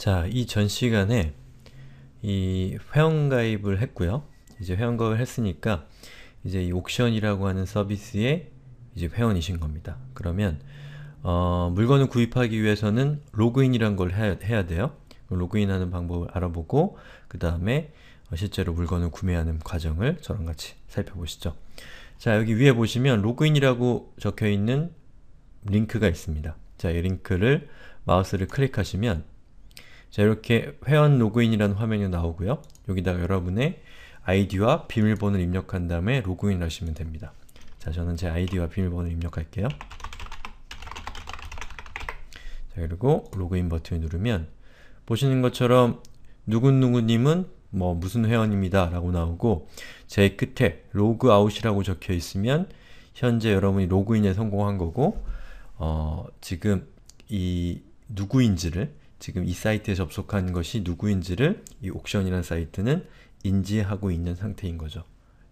자, 이 전 시간에 이 회원가입을 했고요. 이제 회원가입을 했으니까 이제 이 옥션이라고 하는 서비스에 이제 회원이신 겁니다. 그러면 어, 물건을 구입하기 위해서는 로그인이란 걸 해야, 해야 돼요. 로그인하는 방법을 알아보고 그 다음에 실제로 물건을 구매하는 과정을 저랑 같이 살펴보시죠. 자, 여기 위에 보시면 로그인이라고 적혀있는 링크가 있습니다. 자, 이 링크를 마우스를 클릭하시면 자 이렇게 회원 로그인이라는 화면이 나오고요. 여기다가 여러분의 아이디와 비밀번호를 입력한 다음에 로그인을 하시면 됩니다. 자 저는 제 아이디와 비밀번호를 입력할게요. 자 그리고 로그인 버튼을 누르면 보시는 것처럼 누군누구님은 뭐 무슨 회원입니다 라고 나오고 제 끝에 로그아웃이라고 적혀 있으면 현재 여러분이 로그인에 성공한 거고 어, 지금 이 누구인지를 지금 이 사이트에 접속한 것이 누구인지를 이 옥션이라는 사이트는 인지하고 있는 상태인 거죠.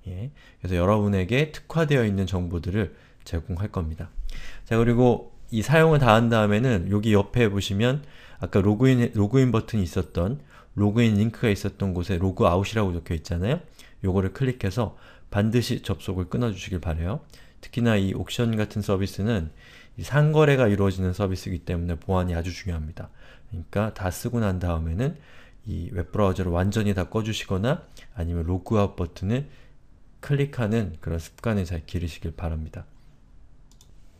예. 그래서 여러분에게 특화되어 있는 정보들을 제공할 겁니다. 자 그리고 이 사용을 다 한 다음에는 여기 옆에 보시면 아까 로그인, 로그인 버튼이 있었던 로그인 링크가 있었던 곳에 로그아웃이라고 적혀 있잖아요. 요거를 클릭해서 반드시 접속을 끊어주시길 바래요. 특히나 이 옥션 같은 서비스는 상거래가 이루어지는 서비스이기 때문에 보안이 아주 중요합니다. 그러니까 다 쓰고 난 다음에는 이 웹브라우저를 완전히 다 꺼주시거나 아니면 로그아웃 버튼을 클릭하는 그런 습관을 잘 기르시길 바랍니다.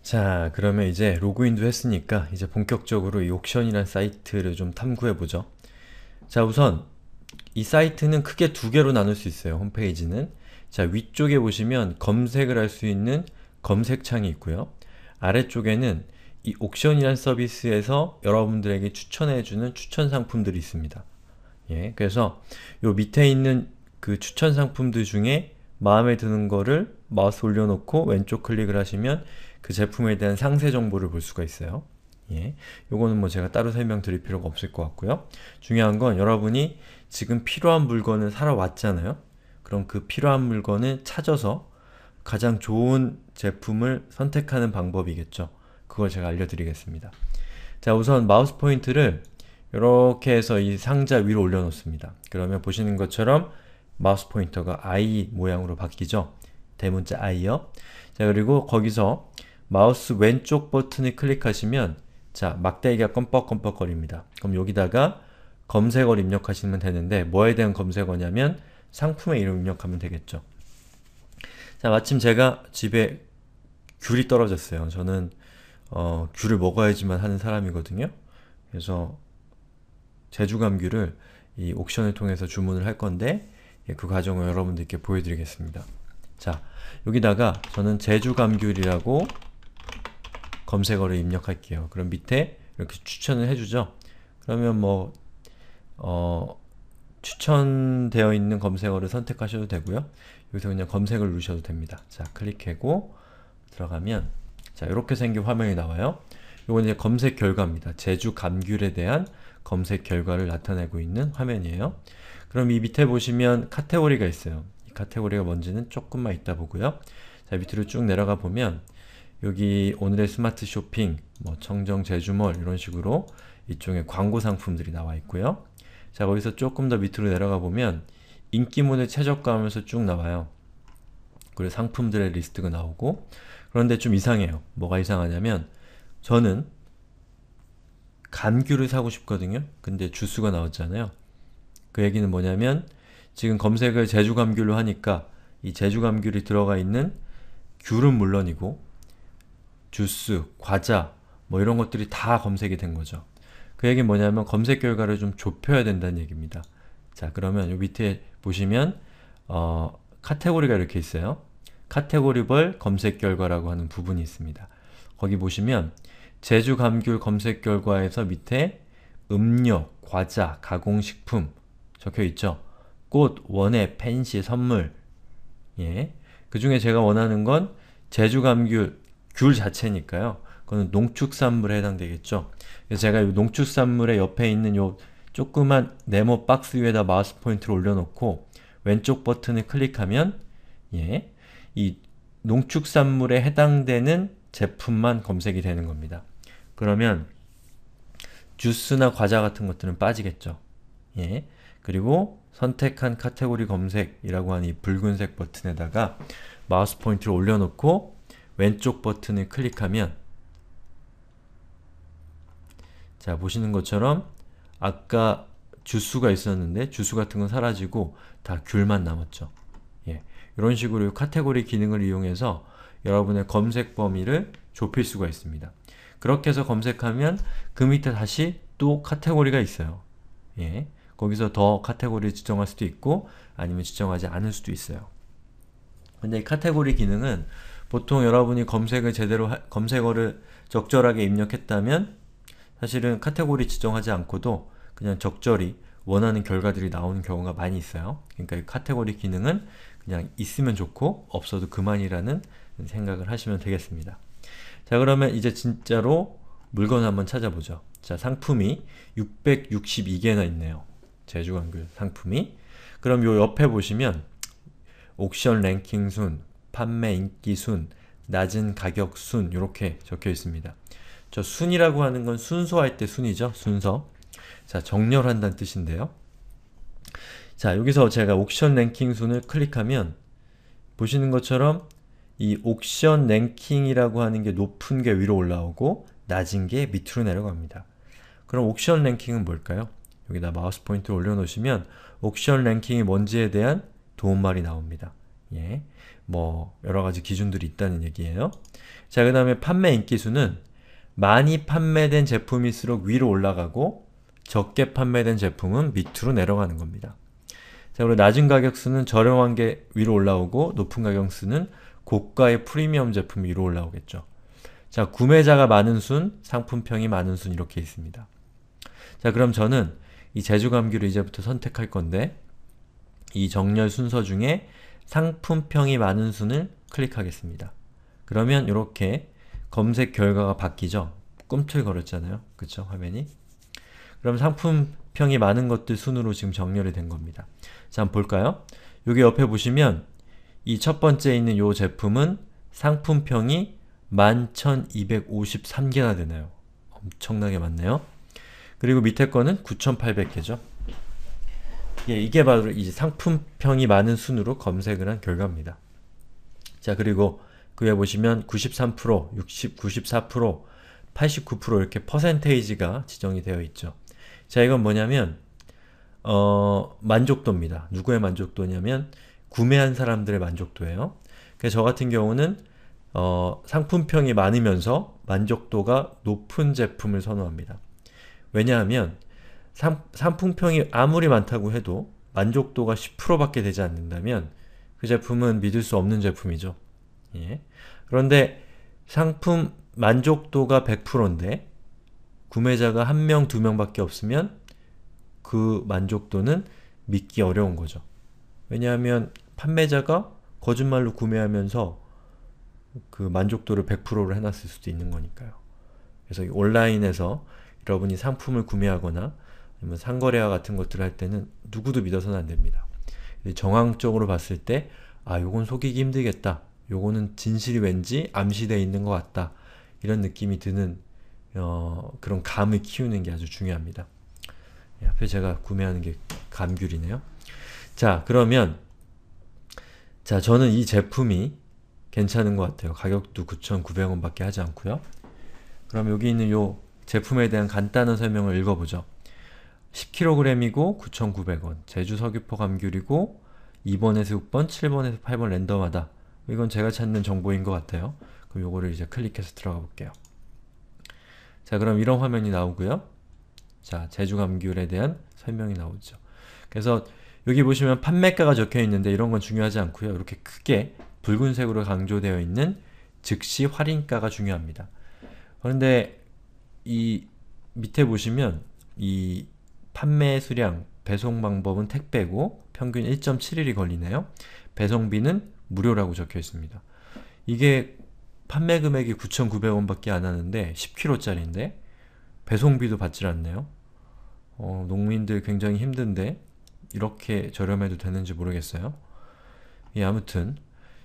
자, 그러면 이제 로그인도 했으니까 이제 본격적으로 이 옥션이란 사이트를 좀 탐구해보죠. 자, 우선 이 사이트는 크게 두 개로 나눌 수 있어요. 홈페이지는. 자, 위쪽에 보시면 검색을 할 수 있는 검색창이 있고요. 아래쪽에는 이 옥션이란 서비스에서 여러분들에게 추천해주는 추천 상품들이 있습니다. 예, 그래서 요 밑에 있는 그 추천 상품들 중에 마음에 드는 거를 마우스 올려놓고 왼쪽 클릭을 하시면 그 제품에 대한 상세 정보를 볼 수가 있어요. 예. 요거는 뭐 제가 따로 설명드릴 필요가 없을 것 같고요. 중요한 건 여러분이 지금 필요한 물건을 사러 왔잖아요. 그럼 그 필요한 물건을 찾아서 가장 좋은 제품을 선택하는 방법이겠죠. 그걸 제가 알려드리겠습니다. 자 우선 마우스 포인트를 이렇게 해서 이 상자 위로 올려놓습니다. 그러면 보시는 것처럼 마우스 포인터가 I 모양으로 바뀌죠? 대문자 I요. 자 그리고 거기서 마우스 왼쪽 버튼을 클릭하시면 자, 막대기가 껌뻑껌뻑거립니다. 그럼 여기다가 검색어를 입력하시면 되는데 뭐에 대한 검색어냐면 상품의 이름 입력하면 되겠죠. 자, 마침 제가 집에 귤이 떨어졌어요. 저는 어, 귤을 먹어야지만 하는 사람이거든요. 그래서 제주감 귤을 이 옥션을 통해서 주문을 할 건데 예, 그 과정을 여러분들께 보여드리겠습니다. 자, 여기다가 저는 제주감귤이라고 검색어를 입력할게요. 그럼 밑에 이렇게 추천을 해주죠. 그러면 뭐 어, 추천되어 있는 검색어를 선택하셔도 되고요. 여기서 그냥 검색을 누르셔도 됩니다. 자, 클릭하고 들어가면 자, 이렇게 생긴 화면이 나와요. 이건 이제 검색 결과입니다. 제주 감귤에 대한 검색 결과를 나타내고 있는 화면이에요. 그럼 이 밑에 보시면 카테고리가 있어요. 이 카테고리가 뭔지는 조금만 있다 보고요. 자, 밑으로 쭉 내려가 보면 여기 오늘의 스마트 쇼핑, 뭐 청정 제주몰 이런 식으로 이쪽에 광고 상품들이 나와 있고요. 자, 거기서 조금 더 밑으로 내려가 보면 인기문의 최저가하면서 쭉 나와요. 그리고 상품들의 리스트가 나오고 그런데 좀 이상해요. 뭐가 이상하냐면 저는 감귤을 사고 싶거든요. 근데 주스가 나왔잖아요. 그 얘기는 뭐냐면 지금 검색을 제주감귤로 하니까 이 제주감귤이 들어가 있는 귤은 물론이고 주스, 과자 뭐 이런 것들이 다 검색이 된 거죠. 그 얘기는 뭐냐면 검색 결과를 좀 좁혀야 된다는 얘기입니다. 자 그러면 요 밑에 보시면 어, 카테고리가 이렇게 있어요. 카테고리별 검색 결과라고 하는 부분이 있습니다. 거기 보시면 제주 감귤 검색 결과에서 밑에 음료, 과자, 가공식품 적혀 있죠. 꽃, 원예, 펜시, 선물 예. 그 중에 제가 원하는 건 제주 감귤 귤 자체니까요. 그거는 농축산물에 해당되겠죠. 그래서 제가 이 농축산물의 옆에 있는 요 조그만 네모 박스 위에다 마우스 포인트를 올려놓고 왼쪽 버튼을 클릭하면 예, 이 농축산물에 해당되는 제품만 검색이 되는 겁니다. 그러면 주스나 과자 같은 것들은 빠지겠죠. 예. 그리고 선택한 카테고리 검색이라고 하는 이 붉은색 버튼에다가 마우스 포인트를 올려놓고 왼쪽 버튼을 클릭하면 자 보시는 것처럼 아까 주수가 있었는데 주수 같은 건 사라지고 다 귤만 남았죠. 예, 이런 식으로 카테고리 기능을 이용해서 여러분의 검색 범위를 좁힐 수가 있습니다. 그렇게 해서 검색하면 그 밑에 다시 또 카테고리가 있어요. 예, 거기서 더 카테고리를 지정할 수도 있고 아니면 지정하지 않을 수도 있어요. 근데 이 카테고리 기능은 보통 여러분이 검색을 제대로 하, 검색어를 적절하게 입력했다면 사실은 카테고리 지정하지 않고도 그냥 적절히 원하는 결과들이 나오는 경우가 많이 있어요. 그러니까 이 카테고리 기능은 그냥 있으면 좋고 없어도 그만이라는 생각을 하시면 되겠습니다. 자 그러면 이제 진짜로 물건 한번 찾아보죠. 자 상품이 662개나 있네요. 제주광교 상품이 그럼 요 옆에 보시면 옥션 랭킹 순, 판매 인기 순, 낮은 가격 순 이렇게 적혀 있습니다. 저 순이라고 하는 건 순서할 때 순이죠. 순서. 자, 정렬한다는 뜻인데요. 자, 여기서 제가 옥션 랭킹 순을 클릭하면 보시는 것처럼 이 옥션 랭킹이라고 하는 게 높은 게 위로 올라오고 낮은 게 밑으로 내려갑니다. 그럼 옥션 랭킹은 뭘까요? 여기다 마우스 포인트를 올려놓으시면 옥션 랭킹이 뭔지에 대한 도움말이 나옵니다. 예, 뭐 여러가지 기준들이 있다는 얘기예요. 자, 그 다음에 판매 인기수는 많이 판매된 제품일수록 위로 올라가고 적게 판매된 제품은 밑으로 내려가는 겁니다. 자, 그리고 낮은 가격수는 저렴한 게 위로 올라오고 높은 가격수는 고가의 프리미엄 제품이 위로 올라오겠죠. 자, 구매자가 많은 순, 상품평이 많은 순 이렇게 있습니다. 자, 그럼 저는 이제주감기를 이제부터 선택할 건데 이 정렬 순서 중에 상품평이 많은 순을 클릭하겠습니다. 그러면 이렇게 검색 결과가 바뀌죠? 꿈틀거렸잖아요. 그쵸? 화면이? 그럼 상품평이 많은 것들 순으로 지금 정렬이 된 겁니다. 자, 한번 볼까요? 여기 옆에 보시면 이 첫 번째 있는 이 제품은 상품평이 11,253개나 되네요. 엄청나게 많네요. 그리고 밑에 거는 9,800개죠. 예, 이게 바로 이 상품평이 많은 순으로 검색을 한 결과입니다. 자 그리고 그 위에 보시면 93%, 60, 94%, 89% 이렇게 퍼센테이지가 지정이 되어 있죠. 자 이건 뭐냐면 어, 만족도입니다. 누구의 만족도냐면 구매한 사람들의 만족도예요. 그래서 저 같은 경우는 어, 상품평이 많으면서 만족도가 높은 제품을 선호합니다. 왜냐하면 상품평이 아무리 많다고 해도 만족도가 10%밖에 되지 않는다면 그 제품은 믿을 수 없는 제품이죠. 예. 그런데 상품 만족도가 100%인데 구매자가 한 명, 두 명밖에 없으면 그 만족도는 믿기 어려운 거죠. 왜냐하면 판매자가 거짓말로 구매하면서 그 만족도를 100%로 해놨을 수도 있는 거니까요. 그래서 온라인에서 여러분이 상품을 구매하거나 상거래와 같은 것들을 할 때는 누구도 믿어서는 안 됩니다. 정황적으로 봤을 때, 아, 요건 속이기 힘들겠다. 요거는 진실이 왠지 암시되어 있는 것 같다. 이런 느낌이 드는 어, 그런 감을 키우는 게 아주 중요합니다. 예, 앞에 제가 구매하는 게 감귤이네요. 자, 그러면 자, 저는 이 제품이 괜찮은 것 같아요. 가격도 9,900원밖에 하지 않고요. 그럼 여기 있는 요 제품에 대한 간단한 설명을 읽어보죠. 10kg이고 9,900원 제주 서귀포 감귤이고 2번에서 6번, 7번에서 8번 랜덤하다 이건 제가 찾는 정보인 것 같아요 그럼 요거를 이제 클릭해서 들어가 볼게요 자 그럼 이런 화면이 나오고요 자 제주 감귤에 대한 설명이 나오죠 그래서 여기 보시면 판매가가 적혀 있는데 이런 건 중요하지 않고요 이렇게 크게 붉은색으로 강조되어 있는 즉시 할인가가 중요합니다 그런데 이 밑에 보시면 이 판매 수량, 배송 방법은 택배고 평균 1.7일이 걸리네요. 배송비는 무료라고 적혀 있습니다. 이게 판매 금액이 9,900원 밖에 안 하는데 10kg짜리인데 배송비도 받질 않네요. 어, 농민들 굉장히 힘든데 이렇게 저렴해도 되는지 모르겠어요. 예, 아무튼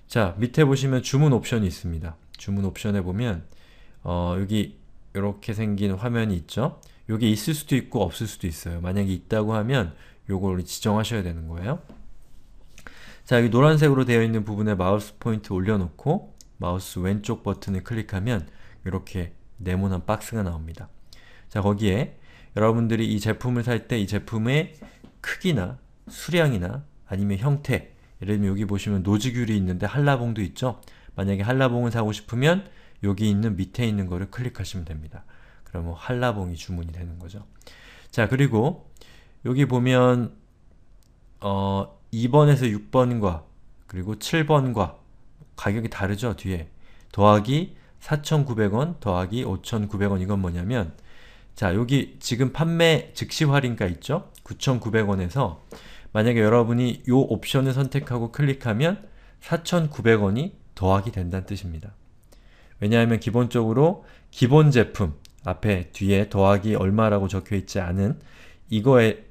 자 밑에 보시면 주문 옵션이 있습니다. 주문 옵션에 보면 어, 여기 이렇게 생긴 화면이 있죠. 여기 있을 수도 있고 없을 수도 있어요. 만약에 있다고 하면 요걸 지정하셔야 되는 거예요. 자, 여기 노란색으로 되어 있는 부분에 마우스 포인트 올려놓고 마우스 왼쪽 버튼을 클릭하면 이렇게 네모난 박스가 나옵니다. 자, 거기에 여러분들이 이 제품을 살 때 이 제품의 크기나 수량이나 아니면 형태 예를 들면 여기 보시면 노지귤이 있는데 한라봉도 있죠? 만약에 한라봉을 사고 싶으면 여기 있는 밑에 있는 거를 클릭하시면 됩니다. 그러면 뭐 한라봉이 주문이 되는 거죠. 자 그리고 여기 보면 어 2번에서 6번과 그리고 7번과 가격이 다르죠 뒤에 더하기 4,900원 더하기 5,900원 이건 뭐냐면 자 여기 지금 판매 즉시 할인가 있죠? 9,900원에서 만약에 여러분이 이 옵션을 선택하고 클릭하면 4,900원이 더하기 된다는 뜻입니다. 왜냐하면 기본적으로 기본 제품 앞에 뒤에 더하기 얼마라고 적혀 있지 않은 이거에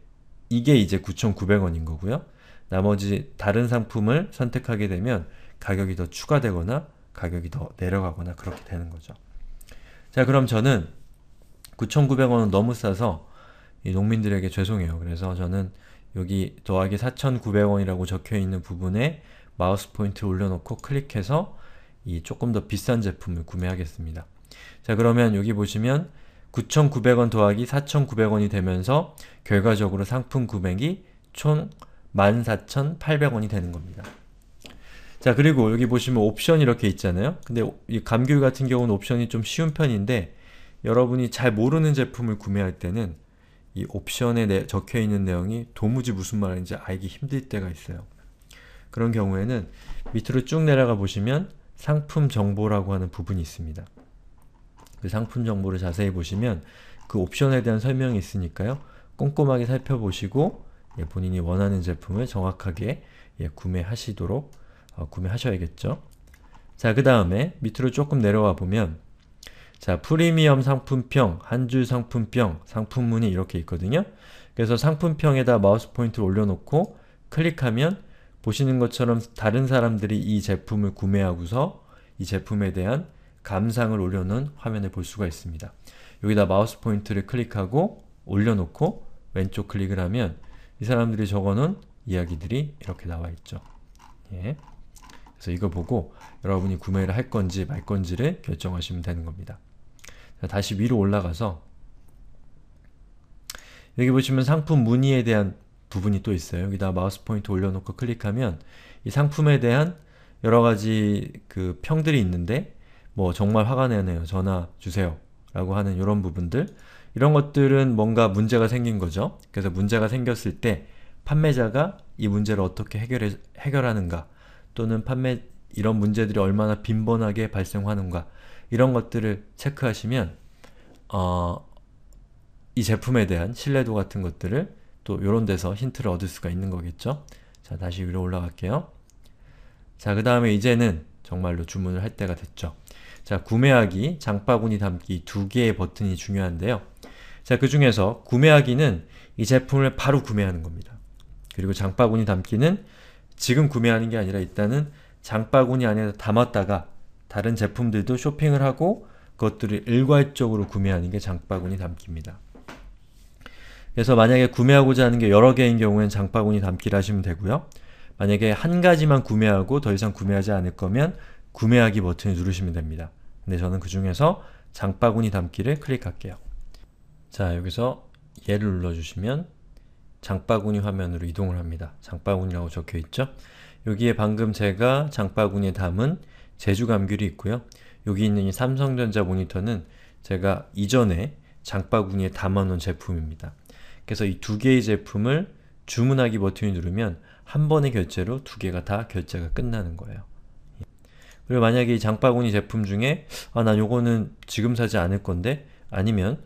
이게 이제 9,900원인 거고요. 나머지 다른 상품을 선택하게 되면 가격이 더 추가되거나 가격이 더 내려가거나 그렇게 되는 거죠. 자 그럼 저는 9,900원은 너무 싸서 농민들에게 죄송해요. 그래서 저는 여기 더하기 4,900원이라고 적혀있는 부분에 마우스 포인트 올려놓고 클릭해서 이 조금 더 비싼 제품을 구매하겠습니다. 자 그러면 여기 보시면 9,900원 더하기 4,900원이 되면서 결과적으로 상품 금액이 총 14,800원이 되는 겁니다. 자 그리고 여기 보시면 옵션 이렇게 있잖아요. 근데 이 감귤 같은 경우는 옵션이 좀 쉬운 편인데 여러분이 잘 모르는 제품을 구매할 때는 이 옵션에 적혀있는 내용이 도무지 무슨 말인지 알기 힘들 때가 있어요. 그런 경우에는 밑으로 쭉 내려가 보시면 상품 정보라고 하는 부분이 있습니다. 그 상품 정보를 자세히 보시면 그 옵션에 대한 설명이 있으니까요. 꼼꼼하게 살펴보시고 예, 본인이 원하는 제품을 정확하게 예, 구매하시도록 어, 구매하셔야겠죠. 자, 그 다음에 밑으로 조금 내려와 보면 자, 프리미엄 상품평, 한 줄 상품평, 상품문이 이렇게 있거든요. 그래서 상품평에다 마우스 포인트를 올려놓고 클릭하면 보시는 것처럼 다른 사람들이 이 제품을 구매하고서 이 제품에 대한 감상을 올려놓은 화면을 볼 수가 있습니다. 여기다 마우스 포인트를 클릭하고 올려놓고 왼쪽 클릭을 하면 이 사람들이 적어놓은 이야기들이 이렇게 나와있죠. 예. 그래서 이거 보고 여러분이 구매를 할 건지 말 건지를 결정하시면 되는 겁니다. 다시 위로 올라가서 여기 보시면 상품 문의에 대한 부분이 또 있어요. 여기다 마우스 포인트 올려놓고 클릭하면 이 상품에 대한 여러가지 그 평들이 있는데 뭐 정말 화가 내네요. 전화 주세요. 라고 하는 이런 부분들 이런 것들은 뭔가 문제가 생긴 거죠. 그래서 문제가 생겼을 때 판매자가 이 문제를 어떻게 해결해, 해결하는가 또는 판매 이런 문제들이 얼마나 빈번하게 발생하는가 이런 것들을 체크하시면 어, 이 제품에 대한 신뢰도 같은 것들을 또 요런 데서 힌트를 얻을 수가 있는 거겠죠. 자 다시 위로 올라갈게요. 자 그 다음에 이제는 정말로 주문을 할 때가 됐죠. 자, 구매하기, 장바구니 담기 두 개의 버튼이 중요한데요. 자, 그 중에서 구매하기는 이 제품을 바로 구매하는 겁니다. 그리고 장바구니 담기는 지금 구매하는 게 아니라 일단은 장바구니 안에 담았다가 다른 제품들도 쇼핑을 하고 그것들을 일괄적으로 구매하는 게 장바구니 담기입니다. 그래서 만약에 구매하고자 하는 게 여러 개인 경우엔 장바구니 담기를 하시면 되고요. 만약에 한 가지만 구매하고 더 이상 구매하지 않을 거면 구매하기 버튼을 누르시면 됩니다. 근데 저는 그 중에서 장바구니 담기를 클릭할게요. 자, 여기서 얘를 눌러주시면 장바구니 화면으로 이동을 합니다. 장바구니라고 적혀있죠? 여기에 방금 제가 장바구니에 담은 제주감귤이 있고요. 여기 있는 이 삼성전자 모니터는 제가 이전에 장바구니에 담아놓은 제품입니다. 그래서 이 두 개의 제품을 주문하기 버튼을 누르면 한 번의 결제로 두 개가 다 결제가 끝나는 거예요. 그리고 만약에 이 장바구니 제품 중에 아, 나 요거는 지금 사지 않을 건데 아니면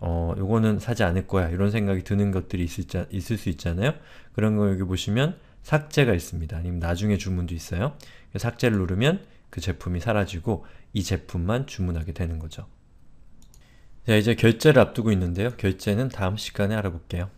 어, 요거는 사지 않을 거야 이런 생각이 드는 것들이 있을, 있을 수 있잖아요. 그런 거 여기 보시면 삭제가 있습니다. 아니면 나중에 주문도 있어요. 그 삭제를 누르면 그 제품이 사라지고 이 제품만 주문하게 되는 거죠. 자, 이제 결제를 앞두고 있는데요. 결제는 다음 시간에 알아볼게요.